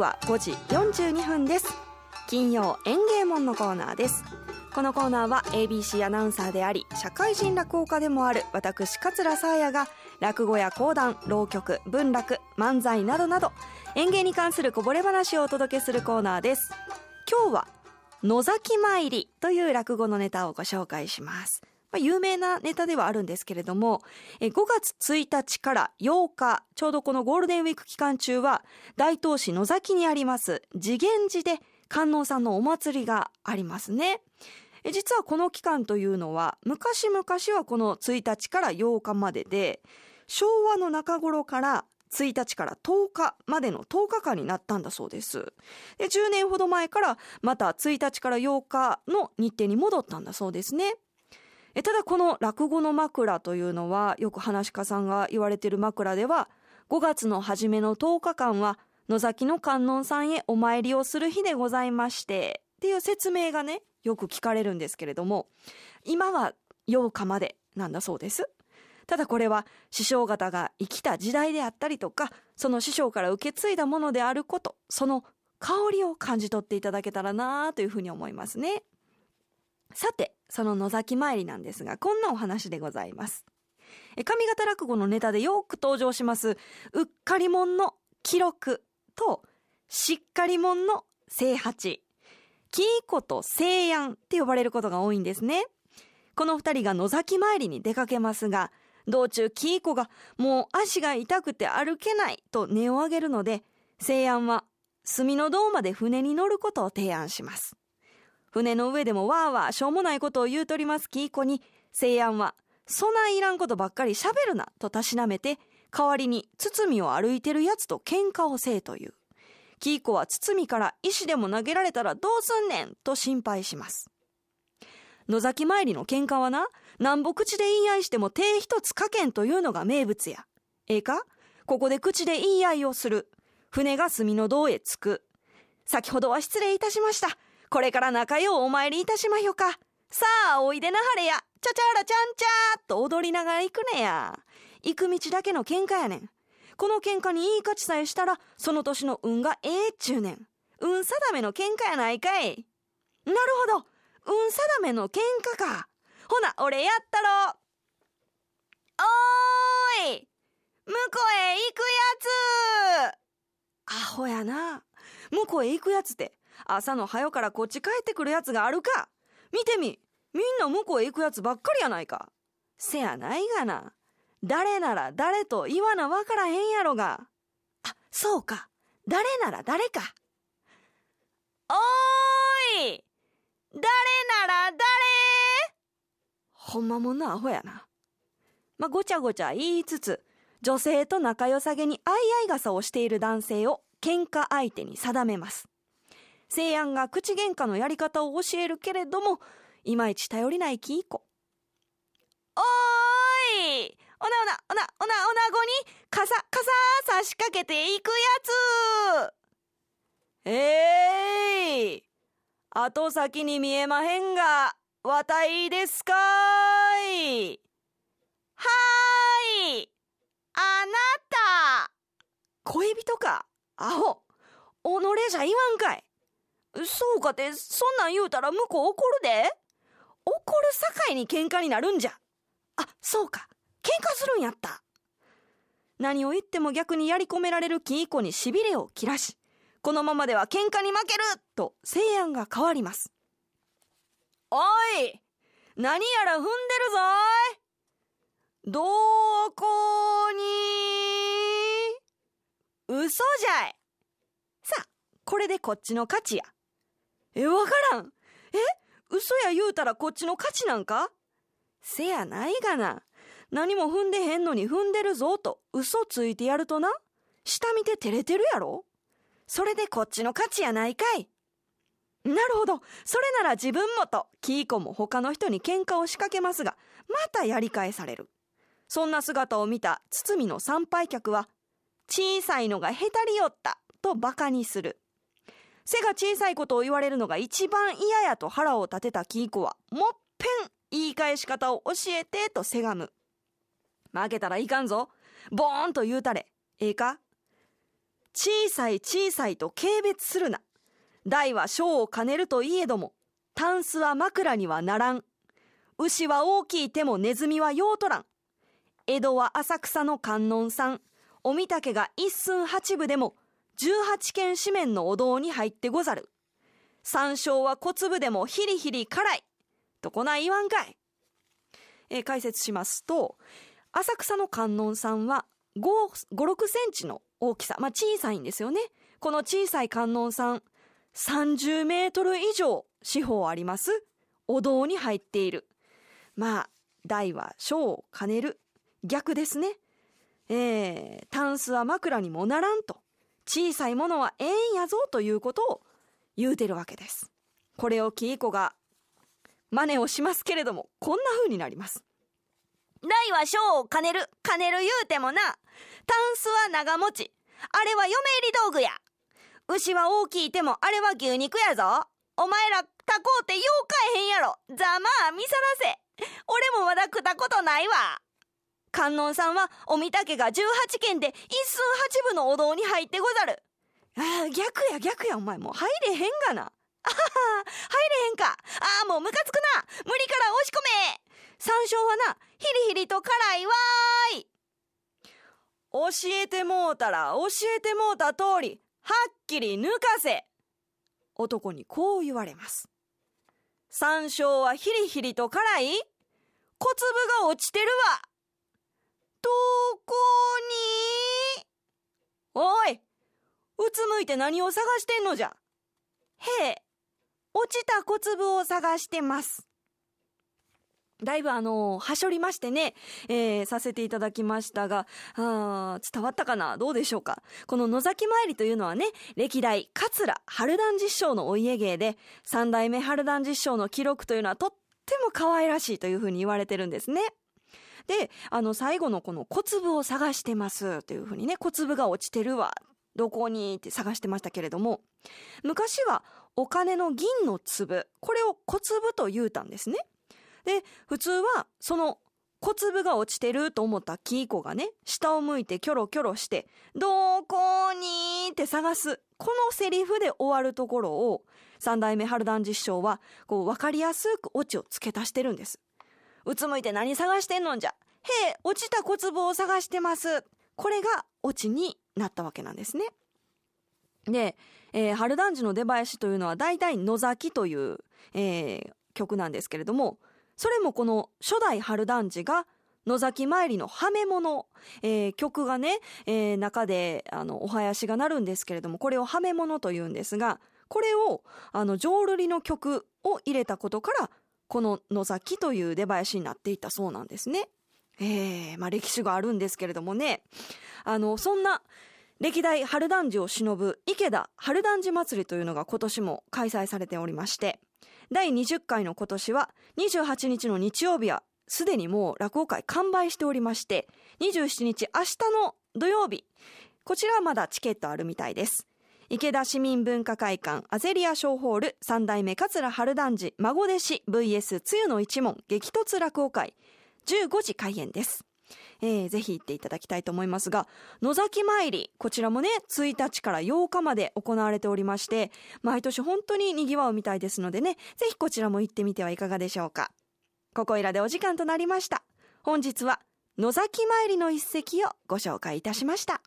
は5時42分です金曜園芸門のコーナーですこのコーナーは ABC アナウンサーであり社会人落語家でもある私桂沙耶が落語や講談浪曲文楽漫才などなど園芸に関するこぼれ話をお届けするコーナーです今日は野崎参りという落語のネタをご紹介しますまあ、有名なネタではあるんですけれども、5月1日から8日、ちょうどこのゴールデンウィーク期間中は、大東市野崎にあります、次元寺で観音さんのお祭りがありますね。実はこの期間というのは、昔々はこの1日から8日までで、昭和の中頃から1日から10日までの10日間になったんだそうです。で10年ほど前からまた1日から8日の日程に戻ったんだそうですね。えただこの落語の枕というのはよく話し家さんが言われている枕では5月の初めの10日間は野崎の観音さんへお参りをする日でございましてっていう説明がねよく聞かれるんですけれども今は8日までなんだそうです。ただこれは師匠方が生きた時代であったりとかその師匠から受け継いだものであることその香りを感じ取っていただけたらなというふうに思いますね。さて、その野崎参りなんですが、こんなお話でございます。え上方落語のネタでよく登場します、うっかりもんの記録と、しっかりもんの正八。キーコと西安って呼ばれることが多いんですね。この二人が野崎参りに出かけますが、道中キーコがもう足が痛くて歩けないと音を上げるので、西安は墨の道まで船に乗ることを提案します。船の上でもわーわーしょうもないことを言うとりますキイコに、西安は、そないいらんことばっかりしゃべるな、とたしなめて、代わりに堤を歩いてるやつと喧嘩をせえという。キイコは堤から石でも投げられたらどうすんねん、と心配します。野崎参りの喧嘩はな、南北口で言い合いしても手一つかけんというのが名物や。ええかここで口で言い合いをする。船が墨の胴へ着く。先ほどは失礼いたしました。これから仲ようお参りいたしまひょか。さあ、おいでなはれや。ちゃちゃらちゃんちゃーっと踊りながら行くねや。行く道だけの喧嘩やねん。この喧嘩にいい価値さえしたら、その年の運がええっちゅうねん。運定めの喧嘩やないかい。なるほど。運定めの喧嘩か。ほな、俺やったろ。おーい向こうへ行くやつアホやな。向こうへ行くやつって、朝の早からこっち帰ってくるやつがあるか見てみみんな向こうへ行くやつばっかりやないかせやないがな誰なら誰と言わなわからへんやろがあそうか誰なら誰かおーい誰なら誰ほんまもんなアホやな。まあ、ごちゃごちゃ言いつつ、女性と仲良さげに相合い傘をしている男性を喧嘩相手に定めます。西安が口喧嘩のやり方を教えるけれども、いまいち頼りない金一子。おーいおなおな、おな、おな、おなごに、傘、傘、差しかけていくやつえい、ー、後先に見えまへんが、わたいですかーいはーいあなた恋人かアホ己じゃ言わんかいそうかて、そんなん言うたら向こう怒るで。怒る境に喧嘩になるんじゃ。あ、そうか。喧嘩するんやった。何を言っても逆にやり込められるキイコにしびれを切らし、このままでは喧嘩に負けると西安が変わります。おい何やら踏んでるぞいどこに嘘じゃいさあ、これでこっちの勝ちや。え、わからん。え嘘や言うたらこっちの価値なんかせやないがな。何も踏んでへんのに踏んでるぞと嘘ついてやるとな。下見て照れてるやろそれでこっちの価値やないかい。なるほど。それなら自分もと、キーコも他の人に喧嘩を仕掛けますが、またやり返される。そんな姿を見た堤の参拝客は、小さいのがへたりよったとバカにする。背が小さいことを言われるのが一番嫌やと腹を立てたキイコは、もっぺん言い返し方を教えてとせがむ。負けたらいかんぞ。ボーンと言うたれ。ええか小さい小さいと軽蔑するな。大は小を兼ねるといえども、タンスは枕にはならん。牛は大きい手もネズミは用とらん。江戸は浅草の観音さん。おみたけが一寸八分でも18軒紙面のお堂に入ってござる。山椒は小粒でもヒリヒリ辛い。とこない言わんかい。えー、解説しますと、浅草の観音さんは5、5 6センチの大きさ。まあ、小さいんですよね。この小さい観音さん、30メートル以上四方あります。お堂に入っている。まあ、大は小を兼ねる。逆ですね。えー、タンスは枕にもならんと。小さいものはええんやぞということを言うてるわけです。これをキイコが真似をしますけれども、こんな風になります。大は小を兼ねる、兼ねる言うてもな。タンスは長持ち。あれは嫁入り道具や。牛は大きいてもあれは牛肉やぞ。お前ら、たこうてようかえへんやろ。ざまあ見さらせ。俺もまだ食ったことないわ。観音さんはお御嶽が18軒で一寸八分のお堂に入ってござる。ああ、逆や逆やお前もう入れへんがな。あはは、入れへんか。ああ、もうムカつくな。無理から押し込め。山椒はな、ヒリヒリと辛いわーい。教えてもうたら教えてもうた通り、はっきり抜かせ。男にこう言われます。山椒はヒリヒリと辛い小粒が落ちてるわ。どこにおいうつむいて何を探してんのじゃへえ、落ちた小粒を探してます。だいぶあの、はしょりましてね、えー、させていただきましたが、あ伝わったかなどうでしょうかこの野崎参りというのはね、歴代、桂春団実証のお家芸で、三代目春団実証の記録というのはとっても可愛らしいというふうに言われてるんですね。、あの、最後のこの小粒を探してますというふうにね、小粒が落ちてるわ。どこにって探してましたけれども、昔はお金の銀の粒、これを小粒と言うたんですね。で、普通はその小粒が落ちてると思ったキーコがね、下を向いてキョロキョロして、どこにって探す。このセリフで終わるところを、三代目春団実相は、こう、わかりやすくオチを付け足してるんです。うつむいて何探してんのんじゃ。へえ、落ちた小壺を探してます。これが落ちになったわけなんですね。で、えー、春男次の出囃子というのは大体野崎という、えー、曲なんですけれども、それもこの初代春男次が野崎参りのはめ物、えー、曲がね、えー、中であのお囃子が鳴るんですけれども、これをはめ物というんですが、これをあの浄瑠璃の曲を入れたことからこの野崎という出囃子になっていたそうなんですね。ええー、まあ歴史があるんですけれどもね。あの、そんな歴代春団寺を忍ぶ池田春団寺祭りというのが今年も開催されておりまして、第20回の今年は28日の日曜日はすでにもう落語会完売しておりまして、27日明日の土曜日、こちらはまだチケットあるみたいです。池田市民文化会館アゼリア小ホール三代目桂春団次孫弟子 VS つゆの一門激突落語会15時開演です。えー、ぜひ行っていただきたいと思いますが、野崎参り、こちらもね、1日から8日まで行われておりまして、毎年本当に賑わうみたいですのでね、ぜひこちらも行ってみてはいかがでしょうか。ここいらでお時間となりました。本日は、野崎参りの一席をご紹介いたしました。